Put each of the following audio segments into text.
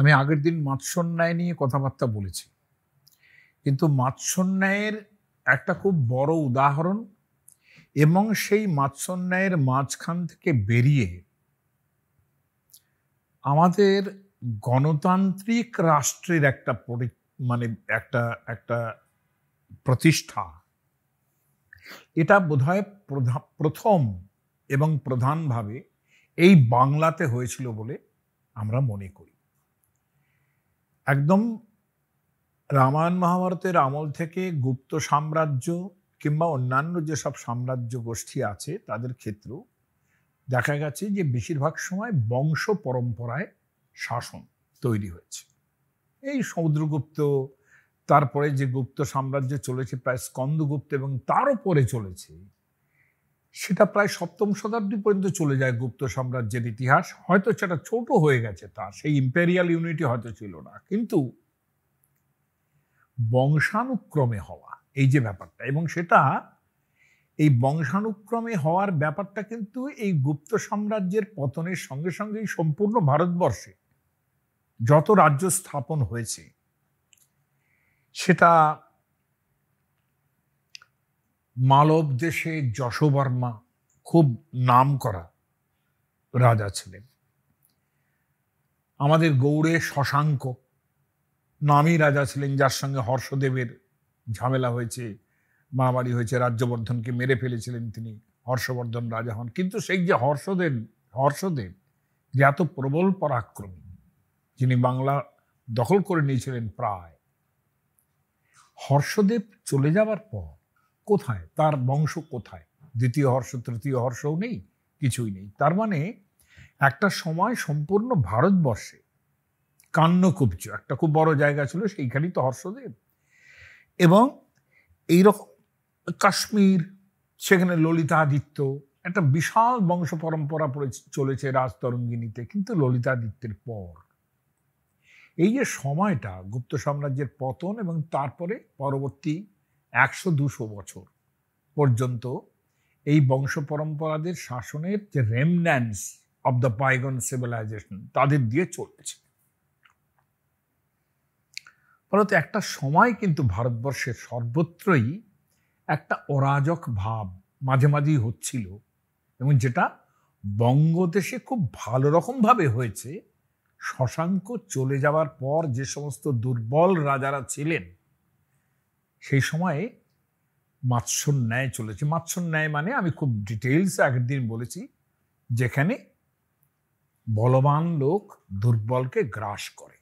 আমি আগের দিন মাৎসন্যায় নিয়ে কথাবার্তা বলেছি কিন্তু মাৎসন্যায়ের একটা খুব বড় উদাহরণ এবং সেই মাৎসন্যায়ের মাঝখান থেকে বেরিয়ে আমাদের গণতান্ত্রিক রাষ্ট্রের একটা পরি মানে একটা একটা প্রতিষ্ঠা এটা বোধহয় প্রথম এবং প্রধানভাবে এই বাংলাতে হয়েছিল বলে আমরা মনে করি একদম রামায়ণ মহাভারতের আমল থেকে গুপ্ত সাম্রাজ্য কিংবা অন্যান্য যেসব সাম্রাজ্য গোষ্ঠী আছে তাদের ক্ষেত্রেও দেখা গেছে যে বেশিরভাগ সময় বংশ পরম্পরায় শাসন তৈরি হয়েছে এই সমুদ্রগুপ্ত তারপরে যে গুপ্ত সাম্রাজ্য চলেছে প্রায় স্কন্দগুপ্ত এবং তার উপরে চলেছে সেটা প্রায় সপ্তম শতাব্দী পর্যন্ত চলে যায় গুপ্ত সাম্রাজ্যের ইতিহাস হয়তো সেটা ছোট হয়ে গেছে তার সেই ইম্পেরিয়াল ইউনিটি হয়তো ছিল না কিন্তু বংশানুক্রমে হওয়া এই যে ব্যাপারটা এবং সেটা এই বংশানুক্রমে হওয়ার ব্যাপারটা কিন্তু এই গুপ্ত সাম্রাজ্যের পতনের সঙ্গে সঙ্গেই সম্পূর্ণ ভারতবর্ষে যত রাজ্য স্থাপন হয়েছে সেটা মালব দেশে যশোবর্মা খুব নাম করা রাজা ছিলেন আমাদের গৌড়ে শশাঙ্ক নামই রাজা ছিলেন যার সঙ্গে হর্ষদেবের ঝামেলা হয়েছে মারামারি হয়েছে রাজ্যবর্ধনকে মেরে ফেলেছিলেন তিনি হর্ষবর্ধন রাজা হন কিন্তু সেই যে হর্ষদেব হর্ষদেব যে এত প্রবল পরাক্রমী যিনি বাংলা দখল করে নিয়েছিলেন প্রায় হর্ষদেব চলে যাবার পর কোথায় তার বংশ কোথায় দ্বিতীয় হর্ষ তৃতীয় হর্ষও নেই কিছুই নেই তার মানে একটা সময় সম্পূর্ণ ভারতবর্ষে কান্নকুব্জ একটা খুব বড় জায়গা ছিল সেইখানেই তো হর্ষদেব এবং এইরকম কাশ্মীর সেখানে ললিতাদিত্য একটা বিশাল বংশ পরম্পরা চলেছে রাজতরঙ্গিনীতে কিন্তু ললিতাদিত্যের পর এই যে সময়টা গুপ্ত সাম্রাজ্যের পতন এবং তারপরে পরবর্তী একশো দুশো বছর পর্যন্ত এই বংশ পরম্পরাদের শাসনের যে remnants of the bygone civilization তাদের দিয়ে চলছে ফলত একটা সময় কিন্তু ভারতবর্ষের সর্বত্রই একটা অরাজক ভাব মাঝে মাঝেই হচ্ছিল এবং যেটা বঙ্গদেশে খুব ভালো রকমভাবে হয়েছে শশাঙ্ক চলে যাওয়ার পর যে সমস্ত দুর্বল রাজারা ছিলেন সেই সময়ে মাৎসর ন্যায় চলেছে মাৎসর ন্যায় মানে আমি খুব ডিটেলস আগের দিন বলেছি যেখানে বলবান লোক দুর্বলকে গ্রাস করে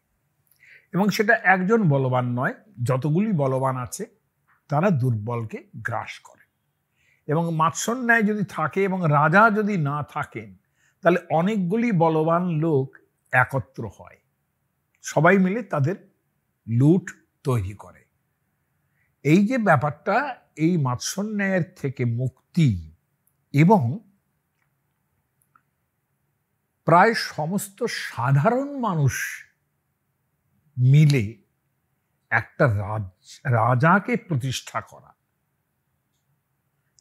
এবং সেটা একজন বলবান নয় যতগুলি বলবান আছে তারা দুর্বলকে গ্রাস করে এবং মাৎসর ন্যায় যদি থাকে এবং রাজা যদি না থাকেন তাহলে অনেকগুলি বলবান লোক একত্র হয় সবাই মিলে তাদের লুট তৈরি করে এই যে ব্যাপারটা এই মাৎসন্যায়ের থেকে মুক্তি এবং প্রায় সমস্ত সাধারণ মানুষ মিলে একটা রাজ রাজাকে প্রতিষ্ঠা করা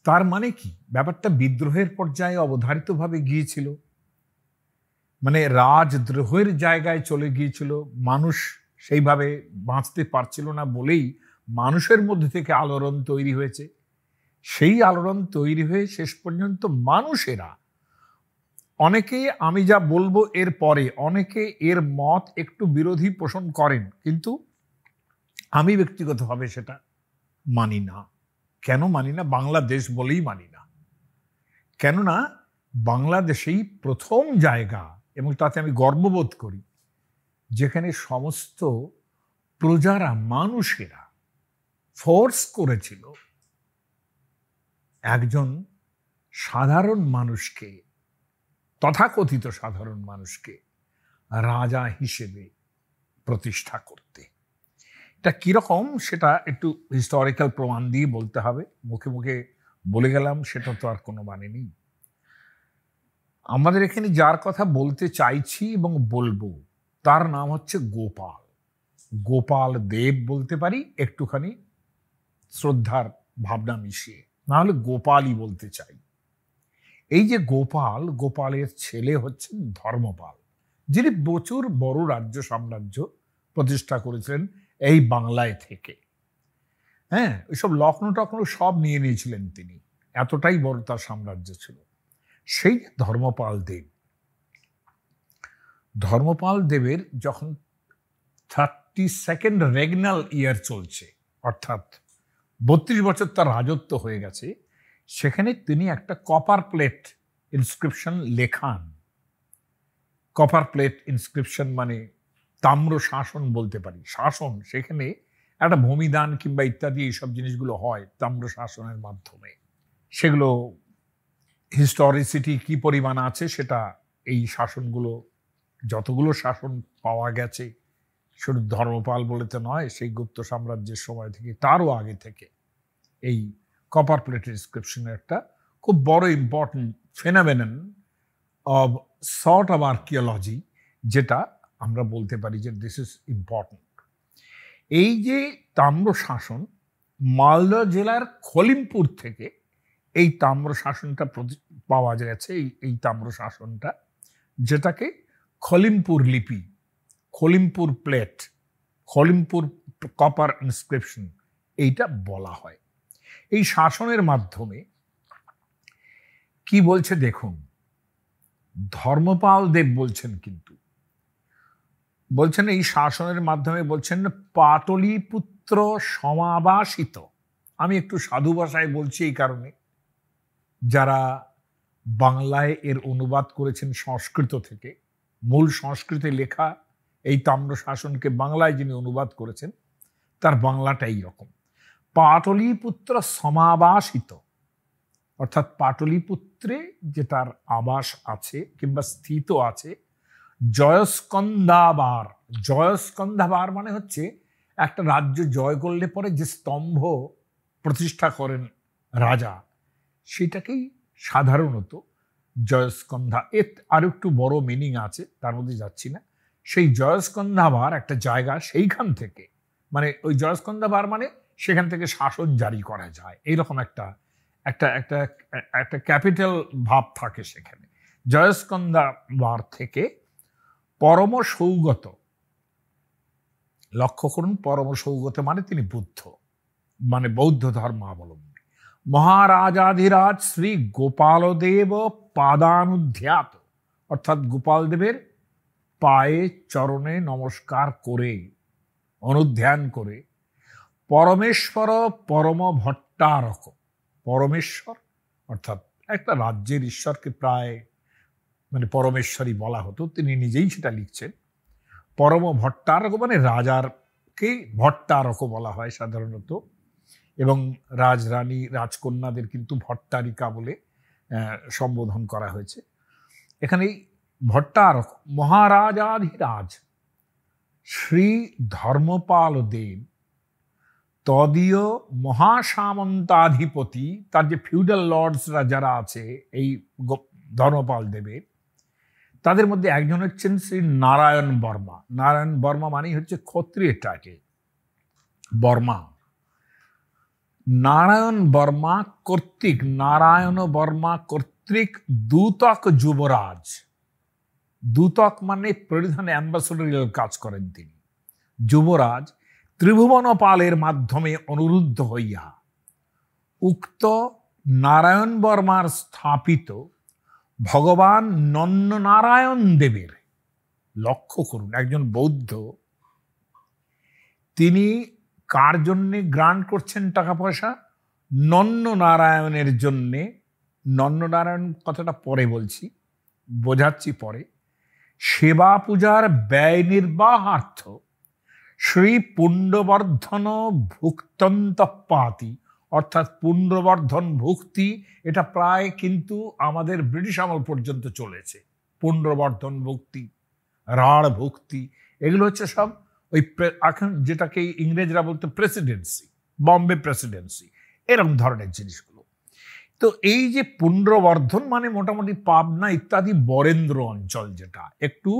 তার মানে কি ব্যাপারটা বিদ্রোহের পর্যায়ে অবধারিতভাবে গিয়েছিল মানে রাজদ্রোহের জায়গায় চলে গিয়েছিল মানুষ সেইভাবে বাঁচতে পারছিল না বলেই মানুষের মধ্যে থেকে আলোড়ন তৈরি হয়েছে সেই আলোড়ন তৈরি হয়ে শেষ পর্যন্ত মানুষেরা অনেকে আমি যা বলবো এর পরে অনেকে এর মত একটু বিরোধী পোষণ করেন কিন্তু আমি ব্যক্তিগতভাবে সেটা মানি না কেন মানি না বাংলাদেশ বলেই মানি না কেননা বাংলাদেশেই প্রথম জায়গা এবং তাতে আমি গর্ববোধ করি যেখানে সমস্ত প্রজারা মানুষেরা ফোর্স করেছিল একজন সাধারণ মানুষকে তথাকথিত সাধারণ মানুষকে রাজা হিসেবে প্রতিষ্ঠা করতে এটা কীরকম সেটা একটু হিস্টোরিক্যাল প্রমাণ দিয়ে বলতে হবে মুখে মুখে বলে গেলাম সেটা তো আর কোনো মানে নেই আমাদের এখানে যার কথা বলতে চাইছি এবং বলবো তার নাম হচ্ছে গোপাল গোপাল দেব বলতে পারি একটুখানি শ্রদ্ধার ভাবনা মিশিয়ে না হলে গোপালই বলতে চাই এই যে গোপাল গোপালের ছেলে হচ্ছেন ধর্মপাল যিনি প্রচুর বড় রাজ্য সাম্রাজ্য প্রতিষ্ঠা করেছিলেন এই বাংলায় থেকে হ্যাঁ ওইসব লক্ষ্ণ টখনৌ সব নিয়ে নিয়েছিলেন তিনি এতটাই বড় তার সাম্রাজ্য ছিল সেই ধর্মপাল দেব ধর্মপাল দেবের যখন থার্টি সেকেন্ড রেগনাল ইয়ার চলছে অর্থাৎ বত্রিশ বছর তার রাজত্ব হয়ে গেছে সেখানে তিনি একটা কপার প্লেট ইনস্ক্রিপশন লেখান কপার প্লেট ইনস্ক্রিপশন মানে তাম্র শাসন বলতে পারি শাসন সেখানে একটা ভূমিদান কিংবা ইত্যাদি এইসব জিনিসগুলো হয় তাম্র শাসনের মাধ্যমে সেগুলো হিস্টোরিসিটি কি পরিমাণ আছে সেটা এই শাসনগুলো যতগুলো শাসন পাওয়া গেছে শুধু ধর্মপাল বলেতে নয় সেই গুপ্ত সাম্রাজ্যের সময় থেকে তারও আগে থেকে এই কপার প্লেট ইনস্ক্রিপশনের একটা খুব বড় important phenomenon of sort of archaeology যেটা আমরা বলতে পারি যে দিস ইজ ইম্পর্টেন্ট এই যে তাম্র শাসন মালদা জেলার খলিমপুর থেকে এই তাম্র শাসনটা পাওয়া গেছে এই এই তাম্র শাসনটা যেটাকে খলিমপুর লিপি Khalimpur plate Khalimpur copper inscription এইটা বলা হয় এই শাসনের মাধ্যমে কি বলছে দেখুন ধর্মপাল দেব বলছেন কিন্তু বলছেন এই শাসনের মাধ্যমে বলছেন পাটলিপুত্র সমাবাসিত আমি একটু সাধু ভাষায় বলছি এই কারণে যারা বাংলায় এর অনুবাদ করেছেন সংস্কৃত থেকে মূল সংস্কৃতে লেখা এই তাম্র শাসনকে বাংলায় যিনি অনুবাদ করেছেন তার বাংলাটা এইরকম পাটলিপুত্র সমাবাসিত অর্থাৎ পাটলিপুত্রে তার আবাস আছে কিংবা স্থিত আছে জয়স্কন্ধাবার জয়স্কন্ধাবার মানে হচ্ছে একটা রাজ্য জয় করলে পরে যে স্তম্ভ প্রতিষ্ঠা করেন রাজা সেটাকেই সাধারণত জয়স্কন্ধা এর আর একটু বড় মিনিং আছে তার মধ্যে যাচ্ছি না সেই জয়স্কন্ধাবার একটা জায়গা সেইখান থেকে মানে ওই জয়স্কন্ধাবার মানে সেখান থেকে শাসন জারি করা যায় এইরকম একটা একটা একটা একটা ক্যাপিটাল ভাব থাকে সেখানে জয়স্কন্দাবার থেকে পরম সৌগত লক্ষ্য করুন পরম সৌগত মানে তিনি বুদ্ধ মানে বৌদ্ধ ধর্মাবলম্বী মহারাজাধিরাজ শ্রী গোপালদেব পাদানুধ্যাত অর্থাৎ গোপালদেবের পায়ে চরণে নমস্কার করে অনুধ্যান করে পরমেশ্বর পরম ভট্টারক পরমেশ্বর অর্থাৎ একটা রাজ্যের ঈশ্বরকে প্রায় মানে পরমেশ্বরই বলা হতো তিনি নিজেই সেটা লিখছেন পরম ভট্টারক মানে রাজারকে ভট্টারক বলা হয় সাধারণত এবং রাজরানী রাজকন্যাদের কিন্তু ভট্টারিকা বলে সম্বোধন করা হয়েছে এখানেই ভট্টারক মহারাজাধিরাজ শ্রী ধর্মপাল দেব তদীয় মহাসামন্তাধিপতি তার যে ফিউডাল লর্ডসরা যারা আছে এই ধর্মপাল দেবের তাদের মধ্যে একজন হচ্ছেন শ্রী নারায়ণ বর্মা নারায়ণ বর্মা মানেই হচ্ছে ক্ষত্রিয় টাকে বর্মা নারায়ণ বর্মা কর্তৃক নারায়ণ বর্মা কর্তৃক দুতক যুবরাজ দূতক মানে প্রধান অ্যাম্বাসেডরিয়াল কাজ করেন তিনি যুবরাজ ত্রিভুবন পালের মাধ্যমে অনুরুদ্ধ হইয়া উক্ত নারায়ণ বর্মার স্থাপিত ভগবান নন্দনারায়ণ দেবের লক্ষ্য করুন একজন বৌদ্ধ তিনি কার জন্যে গ্রান্ট করছেন টাকা পয়সা নন্দনারায়ণের জন্যে নন্দনারায়ণ কথাটা পরে বলছি বোঝাচ্ছি পরে সেবা পূজার ব্যয় নির্বাহার্থ শ্রী পুণ্ডবর্ধন ভুক্তন্ত পাতি অর্থাৎ পুণ্ডবর্ধন ভুক্তি এটা প্রায় কিন্তু আমাদের ব্রিটিশ আমল পর্যন্ত চলেছে পুণ্ডবর্ধন ভুক্তি রাঢ় ভুক্তি এগুলো হচ্ছে সব ওই এখন যেটাকে ইংরেজরা বলতো প্রেসিডেন্সি বম্বে প্রেসিডেন্সি এরকম ধরনের জিনিস তো এই যে পুণ্ড্রবর্ধন মানে মোটামুটি পাবনা ইত্যাদি বরেন্দ্র অঞ্চল যেটা একটু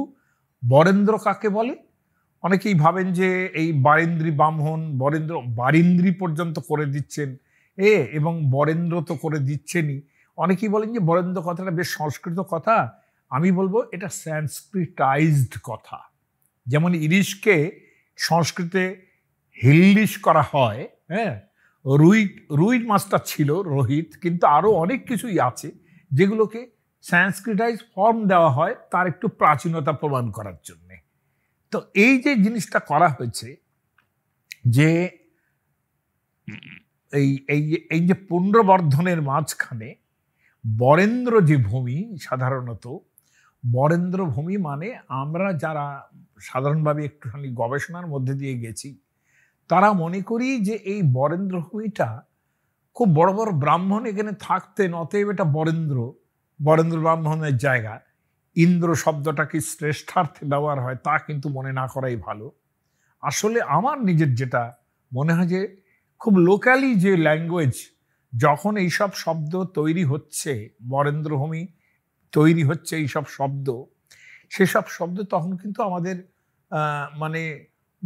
বরেন্দ্র কাকে বলে অনেকেই ভাবেন যে এই বারেন্দ্রী ব্রাহ্মণ বরেন্দ্র বারেন্দ্রী পর্যন্ত করে দিচ্ছেন এ এবং বরেন্দ্র তো করে দিচ্ছেনই অনেকেই বলেন যে বরেন্দ্র কথাটা বেশ সংস্কৃত কথা আমি বলবো এটা স্যান্সক্রিটাইজড কথা যেমন ইলিশকে সংস্কৃতে হিল্লিশ করা হয় হ্যাঁ রুই রুই মাছটা ছিল রোহিত কিন্তু আরও অনেক কিছুই আছে যেগুলোকে সংস্কৃটাইজ ফর্ম দেওয়া হয় তার একটু প্রাচীনতা প্রমাণ করার জন্যে তো এই যে জিনিসটা করা হয়েছে যে এই এই এই যে পুণ্ড্রবর্ধনের মাঝখানে বরেন্দ্র যে ভূমি সাধারণত বরেন্দ্র ভূমি মানে আমরা যারা সাধারণভাবে একটুখানি গবেষণার মধ্যে দিয়ে গেছি তারা মনে করি যে এই বরেন্দ্র হুইটা খুব বড় বড় ব্রাহ্মণ এখানে থাকতেন অতএব এটা বরেন্দ্র বরেন্দ্র ব্রাহ্মণের জায়গা ইন্দ্র শব্দটাকে শ্রেষ্ঠার্থে ব্যবহার হয় তা কিন্তু মনে না করাই ভালো আসলে আমার নিজের যেটা মনে হয় যে খুব লোকালি যে ল্যাঙ্গুয়েজ যখন এইসব শব্দ তৈরি হচ্ছে বরেন্দ্রভূমি তৈরি হচ্ছে এইসব শব্দ সেসব শব্দ তখন কিন্তু আমাদের মানে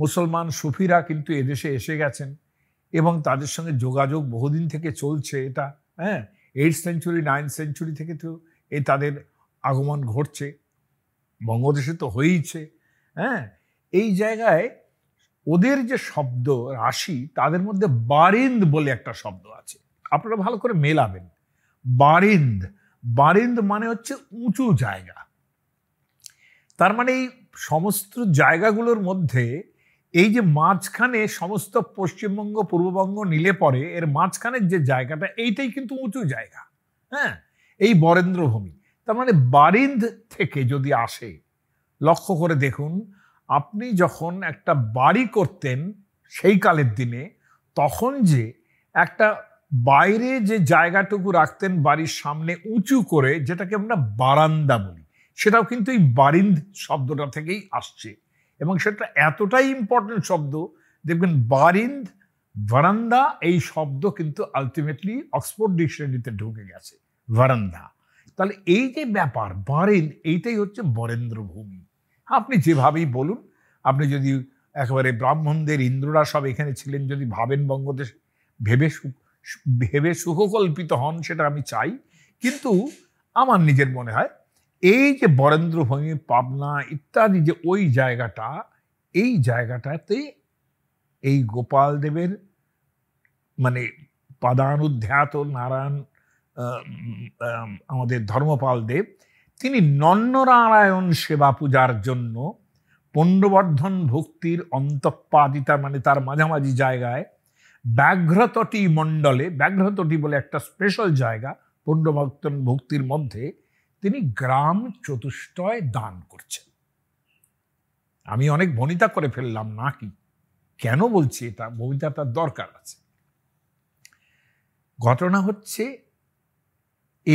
মুসলমান সুফিরা কিন্তু এদেশে এসে গেছেন এবং তাদের সঙ্গে যোগাযোগ বহুদিন থেকে চলছে এটা হ্যাঁ এইট সেঞ্চুরি নাইন সেঞ্চুরি থেকে তো এই তাদের আগমন ঘটছে বঙ্গদেশে তো হয়েইছে হ্যাঁ এই জায়গায় ওদের যে শব্দ রাশি তাদের মধ্যে বারিন্দ বলে একটা শব্দ আছে আপনারা ভালো করে মেলাবেন বারিন্দ বারিন্দ মানে হচ্ছে উঁচু জায়গা তার মানে এই সমস্ত জায়গাগুলোর মধ্যে এই যে মাঝখানে সমস্ত পশ্চিমবঙ্গ পূর্ববঙ্গ নিলে পরে এর মাঝখানের যে জায়গাটা এইটাই কিন্তু উঁচু জায়গা হ্যাঁ এই বরেন্দ্রভূমি তার মানে বারিন্দ থেকে যদি আসে লক্ষ্য করে দেখুন আপনি যখন একটা বাড়ি করতেন সেই কালের দিনে তখন যে একটা বাইরে যে জায়গাটুকু রাখতেন বাড়ির সামনে উঁচু করে যেটাকে আমরা বারান্দা বলি সেটাও কিন্তু এই বারিন্দ শব্দটা থেকেই আসছে এবং সেটা এতটাই ইম্পর্টেন্ট শব্দ দেখবেন বারিন্দ ভারান্দা এই শব্দ কিন্তু আলটিমেটলি অক্সফোর্ড ডিকশনারিতে ঢুকে গেছে ভারান্দা তাহলে এই যে ব্যাপার বারেন এইটাই হচ্ছে বরেন্দ্রভূমি আপনি যেভাবেই বলুন আপনি যদি একেবারে ব্রাহ্মণদের ইন্দ্ররা সব এখানে ছিলেন যদি ভাবেন বঙ্গদেশ ভেবে ভেবে সুখকল্পিত হন সেটা আমি চাই কিন্তু আমার নিজের মনে হয় এই যে বরেন্দ্রভূমি পাবনা ইত্যাদি যে ওই জায়গাটা এই জায়গাটাতে এই গোপাল দেবের মানে পাদানুধ্যাত নারায়ণ আমাদের ধর্মপাল দেব তিনি নন্নারায়ণ সেবা পূজার জন্য পণ্ডবর্ধন ভক্তির অন্তঃপাদিতা মানে তার মাঝামাঝি জায়গায় ব্যাঘ্রতটি মণ্ডলে ব্যাঘ্রতটি বলে একটা স্পেশাল জায়গা পণ্ডবর্ধন ভক্তির মধ্যে তিনি গ্রাম চতুষ্টয় দান করছেন আমি অনেক বনিতা করে ফেললাম না কি কেন বলছি এটা বনিতাটার দরকার আছে ঘটনা হচ্ছে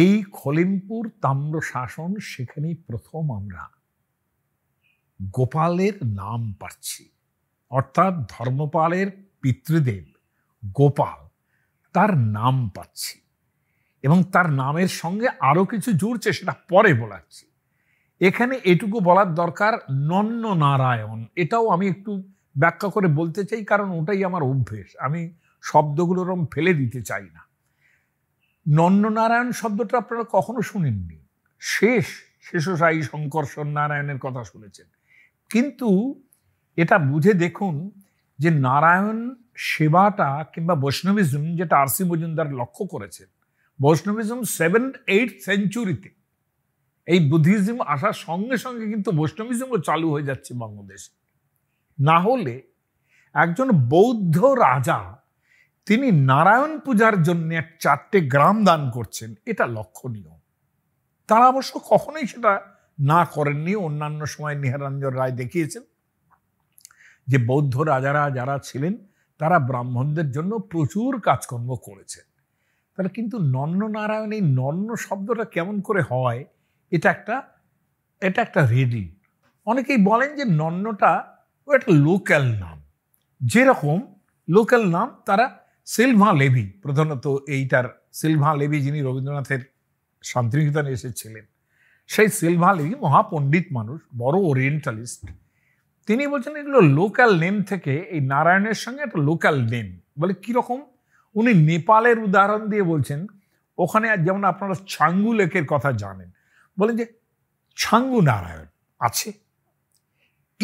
এই খলিমপুর তাম্র শাসন সেখানেই প্রথম আমরা গোপালের নাম পাচ্ছি অর্থাৎ ধর্মপালের পিতৃদেব গোপাল তার নাম পাচ্ছি এবং তার নামের সঙ্গে আরও কিছু জুড়ছে সেটা পরে বলাচ্ছি এখানে এটুকু বলার দরকার নন্ন নারায়ণ এটাও আমি একটু ব্যাখ্যা করে বলতে চাই কারণ ওটাই আমার অভ্যেস আমি শব্দগুলো ওরম ফেলে দিতে চাই না নন্দনারায়ণ শব্দটা আপনারা কখনো শুনেননি শেষ শেষসায়ী শঙ্কর্ষণ নারায়ণের কথা শুনেছেন কিন্তু এটা বুঝে দেখুন যে নারায়ণ সেবাটা কিংবা বৈষ্ণবিজম যেটা আরসি মজুমদার লক্ষ্য করেছেন বৈষ্ণবিজম সেভেন এইট সেঞ্চুরিতে এই বুদ্ধিজম আসার সঙ্গে সঙ্গে কিন্তু বৈষ্ণবিজমও চালু হয়ে যাচ্ছে বাংলাদেশে না হলে একজন বৌদ্ধ রাজা তিনি নারায়ণ পূজার জন্য চারটে গ্রাম দান করছেন এটা লক্ষণীয় তারা অবশ্য কখনোই সেটা না করেননি অন্যান্য সময় নিহারঞ্জন রায় দেখিয়েছেন যে বৌদ্ধ রাজারা যারা ছিলেন তারা ব্রাহ্মণদের জন্য প্রচুর কাজকর্ম করেছেন তাহলে কিন্তু নন্ন নারায়ণ এই নন্ন শব্দটা কেমন করে হয় এটা একটা এটা একটা রেডি অনেকেই বলেন যে নন্নটা ও একটা লোকাল নাম যেরকম লোকাল নাম তারা সিলভা লেভি প্রধানত এইটার সিলভা লেভি যিনি রবীন্দ্রনাথের শান্তিনিকেতনে এসেছিলেন সেই সিলভা লেভি মহাপণ্ডিত মানুষ বড় ওরিয়েন্টালিস্ট তিনি বলছেন এগুলো লোকাল নেম থেকে এই নারায়ণের সঙ্গে একটা লোকাল নেম বলে কীরকম উনি নেপালের উদাহরণ দিয়ে বলছেন ওখানে যেমন আপনারা ছাঙ্গু লেকের কথা জানেন বলেন যে ছাঙ্গু নারায়ণ আছে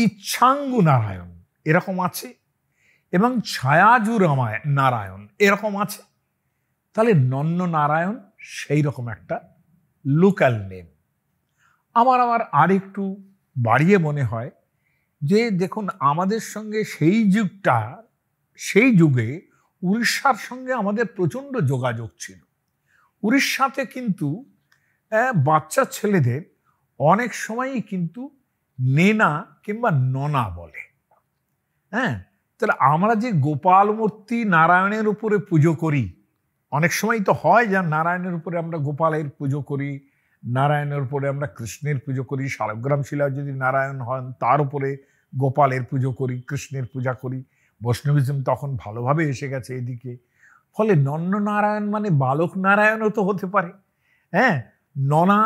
ইচ্ছাঙ্গু নারায়ণ এরকম আছে এবং ছায়াজু রামায় নারায়ণ এরকম আছে তাহলে নন্ন নারায়ণ সেই রকম একটা লোকাল নেম আমার আমার আরেকটু বাড়িয়ে মনে হয় যে দেখুন আমাদের সঙ্গে সেই যুগটা সেই যুগে উড়িষ্যার সঙ্গে আমাদের প্রচণ্ড যোগাযোগ ছিল উড়িষ্যাতে কিন্তু বাচ্চা ছেলেদের অনেক সময়ই কিন্তু নেনা কিংবা ননা বলে হ্যাঁ তাহলে আমরা যে গোপাল মূর্তি নারায়ণের উপরে পুজো করি অনেক সময় তো হয় যে নারায়ণের উপরে আমরা গোপালের পুজো করি নারায়ণের উপরে আমরা কৃষ্ণের পুজো করি শালগ্রাম শিলা যদি নারায়ণ হন তার উপরে গোপালের পুজো করি কৃষ্ণের পূজা করি বৈষ্ণবিজম তখন ভালোভাবে এসে গেছে এদিকে ফলে নন্ন নারায়ণ মানে বালক নারায়ণও তো হতে পারে হ্যাঁ ননা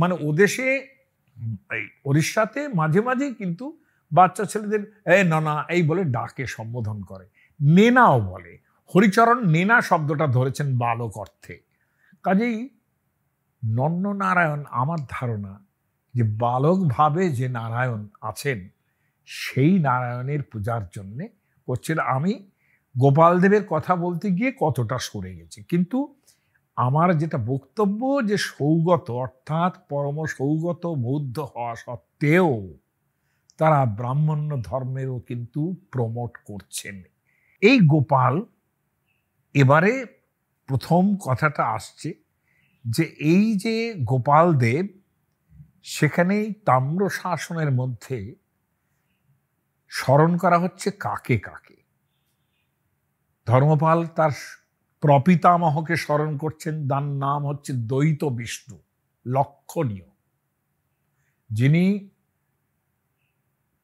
মানে ওদেশে এই ওড়িশাতে মাঝে মাঝে কিন্তু বাচ্চা ছেলেদের এই ননা এই বলে ডাকে সম্বোধন করে নেনাও বলে হরিচরণ নেনা শব্দটা ধরেছেন বালক অর্থে কাজেই নন্ন নারায়ণ আমার ধারণা যে বালকভাবে যে নারায়ণ আছেন সেই নারায়ণের পূজার জন্যে করছেন আমি গোপালদেবের কথা বলতে গিয়ে কতটা সরে গেছি কিন্তু আমার যেটা বক্তব্য যে সৌগত অর্থাৎ পরম সৌগত বৌদ্ধ হওয়া সত্ত্বেও তারা ব্রাহ্মণ্য ধর্মেরও কিন্তু প্রমোট করছেন এই গোপাল এবারে প্রথম কথাটা আসছে যে এই যে গোপাল দেব সেখানেই তাম্র শাসনের মধ্যে স্মরণ করা হচ্ছে কাকে কাকে ধর্মপাল তার প্রপিতামহকে স্মরণ করছেন তার নাম হচ্ছে দ্বৈত বিষ্ণু লক্ষণীয় যিনি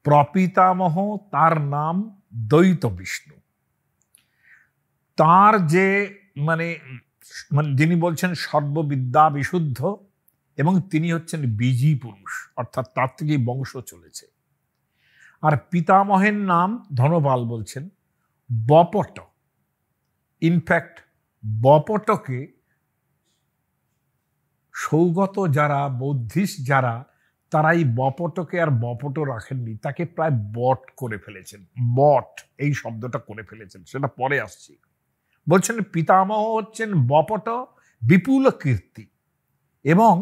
প্রপিতামহ তার নাম দ্বৈত বিষ্ণু তার যে মানে মানে যিনি বলছেন সর্ববিদ্যা বিশুদ্ধ এবং তিনি হচ্ছেন বিজি পুরুষ অর্থাৎ তার থেকেই বংশ চলেছে আর পিতামহের নাম ধনপাল বলছেন বপট ইনফ্যাক্ট বপটকে সৌগত যারা বৌদ্ধিস্ট যারা তারা এই বপটকে আর বপট রাখেননি তাকে প্রায় বট করে ফেলেছেন বট এই শব্দটা করে ফেলেছেন সেটা পরে আসছি বলছেন পিতামহ হচ্ছেন বপট বিপুল কীর্তি এবং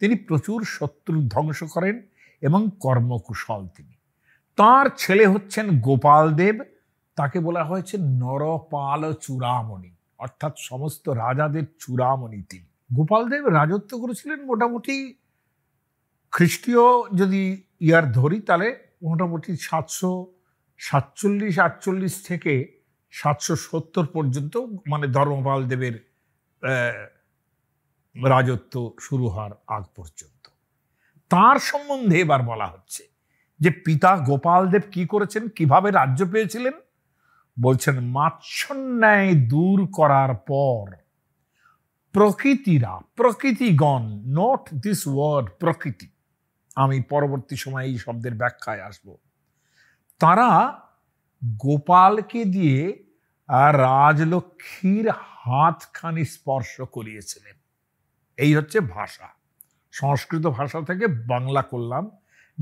তিনি প্রচুর শত্রু ধ্বংস করেন এবং কর্মকুশল তিনি তার ছেলে হচ্ছেন গোপাল দেব তাকে বলা হয়েছে নরপাল চূড়ামণি অর্থাৎ সমস্ত রাজাদের চূড়ামণি তিনি গোপাল দেব রাজত্ব করেছিলেন মোটামুটি খ্রিস্টীয় যদি ইয়ার ধরি তাহলে মোটামুটি সাতশো সাতচল্লিশ আটচল্লিশ থেকে সাতশো সত্তর পর্যন্ত মানে ধর্মপাল দেবের রাজত্ব শুরু হওয়ার আগ পর্যন্ত তার সম্বন্ধে এবার বলা হচ্ছে যে পিতা গোপালদেব কি করেছেন কিভাবে রাজ্য পেয়েছিলেন বলছেন মাচ্ছন্যায় দূর করার পর প্রকৃতিরা প্রকৃতিগণ নট দিস ওয়ার্ড প্রকৃতি আমি পরবর্তী সময়ে এই শব্দের ব্যাখ্যায় আসব তারা গোপালকে দিয়ে রাজলক্ষ্মীর হাতখানি স্পর্শ করিয়েছিলেন এই হচ্ছে ভাষা সংস্কৃত ভাষা থেকে বাংলা করলাম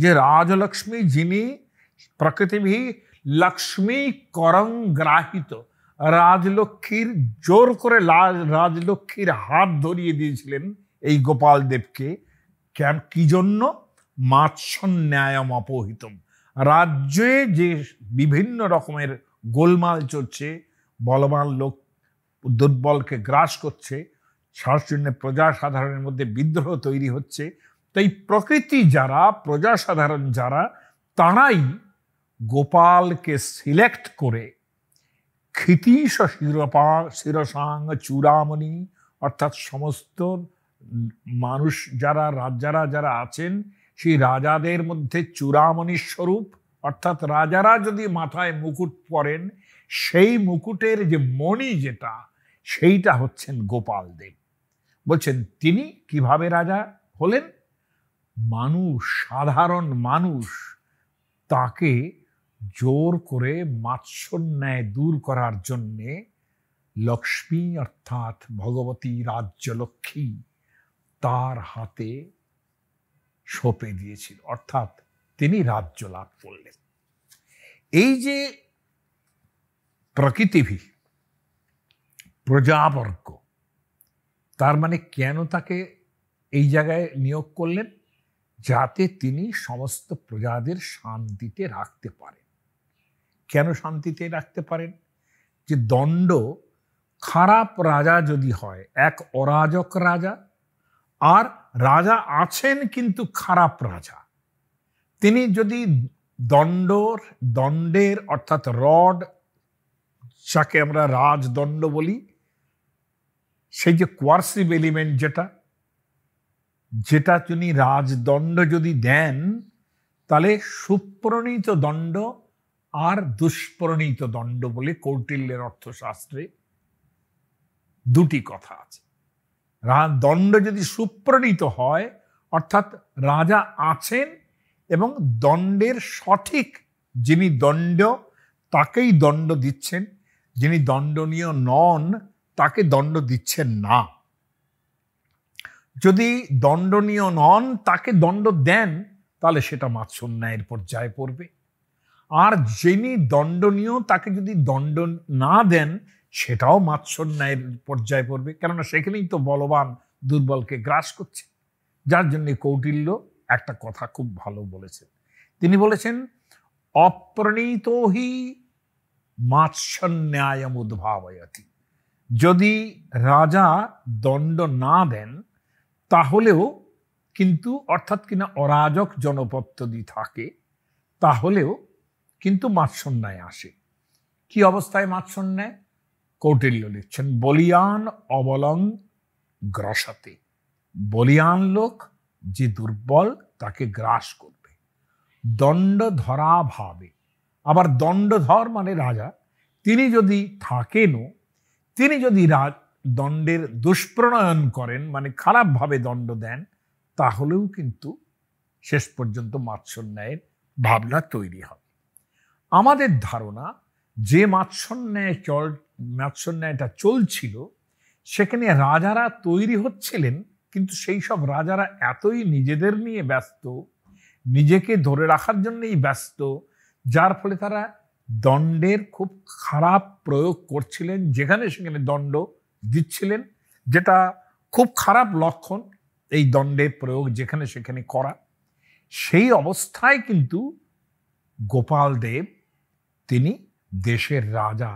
যে রাজলক্ষ্মী যিনি প্রকৃতিভি লক্ষ্মী করং গ্রাহিত রাজলক্ষ্মীর জোর করে রাজলক্ষ্মীর হাত ধরিয়ে দিয়েছিলেন এই গোপাল দেবকে কি জন্য মাৎসন্যায়ম অপহিতম রাজ্যে যে বিভিন্ন রকমের গোলমাল চলছে বলবান লোক দুর্বলকে গ্রাস করছে সার জন্য প্রজাসাধারণের মধ্যে বিদ্রোহ তৈরি হচ্ছে তাই প্রকৃতি যারা প্রজাসাধারণ যারা তারাই গোপালকে সিলেক্ট করে ক্ষিতীশ শিরপা শিরসাং চূড়ামণি অর্থাৎ সমস্ত মানুষ যারা রাজারা যারা আছেন সেই রাজাদের মধ্যে চূড়ামণির স্বরূপ অর্থাৎ রাজারা যদি মাথায় মুকুট পরেন সেই মুকুটের যে মণি যেটা সেইটা হচ্ছেন গোপাল দেব বলছেন তিনি কিভাবে রাজা হলেন মানুষ সাধারণ মানুষ তাকে জোর করে মাৎসন্যায় দূর করার জন্যে লক্ষ্মী অর্থাৎ ভগবতী রাজ্যলক্ষ্মী তার হাতে সঁপে দিয়েছিল অর্থাৎ তিনি রাজ্য লাভ করলেন এই যে প্রকৃতিভি প্রজাবর্গ তার মানে কেন তাকে এই জায়গায় নিয়োগ করলেন যাতে তিনি সমস্ত প্রজাদের শান্তিতে রাখতে পারেন কেন শান্তিতে রাখতে পারেন যে দণ্ড খারাপ রাজা যদি হয় এক অরাজক রাজা আর রাজা আছেন কিন্তু খারাপ রাজা তিনি যদি দণ্ডর দণ্ডের অর্থাৎ রড যাকে আমরা রাজদণ্ড বলি সেই যে কোয়ার্সিভ এলিমেন্ট যেটা যেটা তিনি রাজদণ্ড যদি দেন তাহলে সুপ্রণীত দণ্ড আর দুষ্প্রণীত দণ্ড বলে কৌটিল্যের অর্থশাস্ত্রে দুটি কথা আছে দণ্ড যদি সুপ্রণীত হয় অর্থাৎ রাজা আছেন এবং দণ্ডের সঠিক যিনি দণ্ড তাকেই দণ্ড দিচ্ছেন যিনি দণ্ডনীয় নন তাকে দণ্ড দিচ্ছেন না যদি দণ্ডনীয় নন তাকে দণ্ড দেন তাহলে সেটা মাৎসন্যায়ের পর্যায়ে পড়বে আর যিনি দণ্ডনীয় তাকে যদি দণ্ড না দেন সেটাও মাৎসন্যায়ের পর্যায়ে পড়বে কেননা সেখানেই তো বলবান দুর্বলকে গ্রাস করছে যার জন্যে কৌটিল্য একটা কথা খুব ভালো বলেছেন তিনি বলেছেন অপ্রণীত হি মাৎসন্যায়ম উদ্ভাবয়তি যদি রাজা দণ্ড না দেন তাহলেও কিন্তু অর্থাৎ কিনা অরাজক জনপত্তদি থাকে তাহলেও কিন্তু মাৎসন্যায় আসে কি অবস্থায় মাৎসন্যায় কৌটিল্য লিখছেন বলিয়ান অবলং গ্রসাতে বলিয়ান লোক যে দুর্বল তাকে গ্রাস করবে দণ্ড ধরা ভাবে আবার দণ্ডধর মানে রাজা তিনি যদি থাকেনও তিনি যদি রাজ দণ্ডের দুষ্প্রণয়ন করেন মানে খারাপভাবে দণ্ড দেন তাহলেও কিন্তু শেষ পর্যন্ত মাৎসন্যায়ের ভাবনা তৈরি হবে আমাদের ধারণা যে মাৎসন্যায় চল মাৎসন্যায়টা চলছিল সেখানে রাজারা তৈরি হচ্ছিলেন কিন্তু সেই সব রাজারা এতই নিজেদের নিয়ে ব্যস্ত নিজেকে ধরে রাখার জন্যই ব্যস্ত যার ফলে তারা দণ্ডের খুব খারাপ প্রয়োগ করছিলেন যেখানে সেখানে দণ্ড দিচ্ছিলেন যেটা খুব খারাপ লক্ষণ এই দণ্ডের প্রয়োগ যেখানে সেখানে করা সেই অবস্থায় কিন্তু গোপাল দেব তিনি দেশের রাজা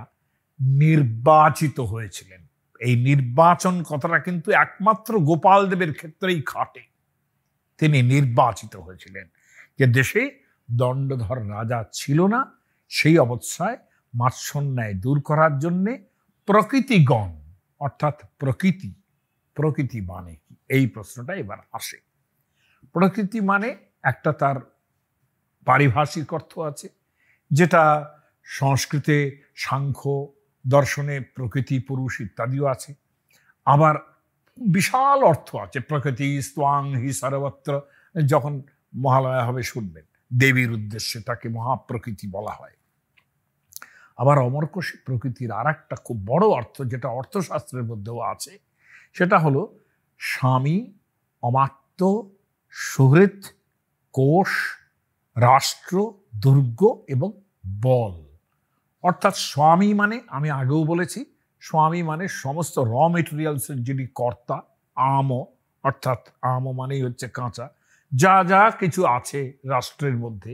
নির্বাচিত হয়েছিলেন এই নির্বাচন কথাটা কিন্তু একমাত্র গোপাল দেবের ক্ষেত্রেই খাটে তিনি নির্বাচিত হয়েছিলেন যে দেশে দণ্ডধর রাজা ছিল না সেই অবস্থায় মাৎসন্যায় দূর করার জন্যে প্রকৃতিগণ অর্থাৎ প্রকৃতি প্রকৃতি মানে কি এই প্রশ্নটা এবার আসে প্রকৃতি মানে একটা তার পারিভাষিক অর্থ আছে যেটা সংস্কৃতে সাংখ্য দর্শনে প্রকৃতি পুরুষ ইত্যাদিও আছে আবার বিশাল অর্থ আছে প্রকৃতি স্তং হি সর্বত্র যখন মহালয়া হবে শুনবেন দেবীর উদ্দেশ্যে তাকে মহাপ্রকৃতি বলা হয় আবার অমরকোষী প্রকৃতির আর একটা খুব বড় অর্থ যেটা অর্থশাস্ত্রের মধ্যেও আছে সেটা হলো স্বামী অমাত্য সুহৃত কোষ রাষ্ট্র দুর্গ এবং বল অর্থাৎ স্বামী মানে আমি আগেও বলেছি স্বামী মানে সমস্ত র মেটেরিয়ালসের যিনি কর্তা আম অর্থাৎ আম মানেই হচ্ছে কাঁচা যা যা কিছু আছে রাষ্ট্রের মধ্যে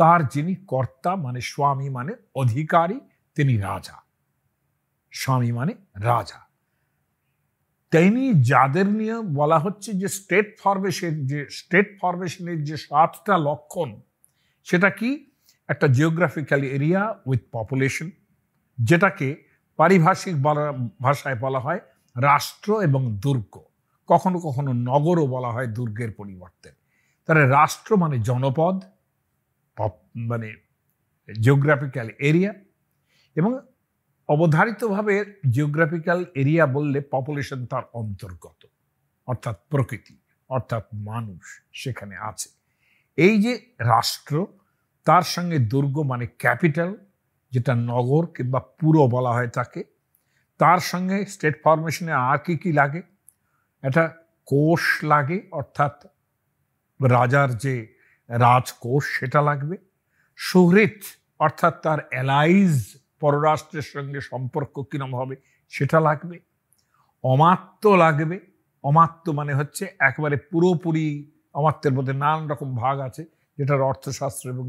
তার যিনি কর্তা মানে স্বামী মানে অধিকারী তিনি রাজা স্বামী মানে রাজা তিনি যাদের নিয়ে বলা হচ্ছে যে স্টেট ফরমেশন যে স্টেট ফরমেশনের যে সাতটা লক্ষণ সেটা কি একটা জিওগ্রাফিক্যাল এরিয়া উইথ পপুলেশন যেটাকে পারিভাষিক বলা ভাষায় বলা হয় রাষ্ট্র এবং দুর্গ কখনো কখনো নগরও বলা হয় দুর্গের পরিবর্তে তাহলে রাষ্ট্র মানে জনপদ মানে জিওগ্রাফিক্যাল এরিয়া এবং অবধারিতভাবে জিওগ্রাফিক্যাল এরিয়া বললে পপুলেশন তার অন্তর্গত অর্থাৎ প্রকৃতি অর্থাৎ মানুষ সেখানে আছে এই যে রাষ্ট্র তার সঙ্গে দুর্গ মানে ক্যাপিটাল যেটা নগর কিংবা পুরো বলা হয় তাকে তার সঙ্গে স্টেট ফরমেশনে আর কি কী লাগে একটা কোষ লাগে অর্থাৎ রাজার যে রাজকোষ সেটা লাগবে সুহৃত অর্থাৎ তার অ্যালাইজ পররাষ্ট্রের সঙ্গে সম্পর্ক কিরম হবে সেটা লাগবে অমাত্য লাগবে অমাত্য মানে হচ্ছে একবারে পুরোপুরি অমাত্যের মধ্যে নানান রকম ভাগ আছে যেটার অর্থশাস্ত্র এবং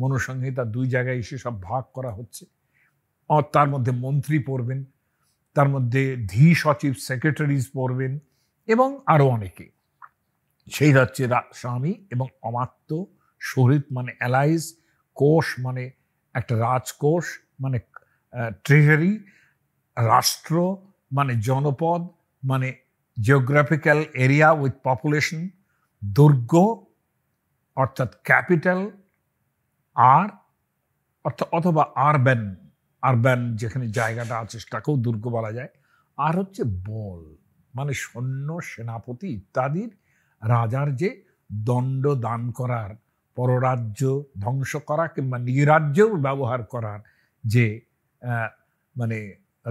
মনুসংহিতা দুই জায়গায় এসে সব ভাগ করা হচ্ছে তার মধ্যে মন্ত্রী পড়বেন তার মধ্যে ধী সচিব সেক্রেটারিজ পড়বেন এবং আরও অনেকে সেই হচ্ছে স্বামী এবং অমাত্য শহীদ মানে অ্যালাইজ কোষ মানে একটা রাজকোষ মানে ট্রেজারি রাষ্ট্র মানে জনপদ মানে জিওগ্রাফিক্যাল এরিয়া উইথ পপুলেশন দুর্গ অর্থাৎ ক্যাপিটাল আর অর্থাৎ অথবা আরব্যান আরব্যান যেখানে জায়গাটা আছে সেটাকেও দুর্গ বলা যায় আর হচ্ছে বল মানে সৈন্য সেনাপতি ইত্যাদির রাজার যে দণ্ড দান করার পররাজ্য ধ্বংস করা কিংবা নিজরাজ্যেও ব্যবহার করার যে মানে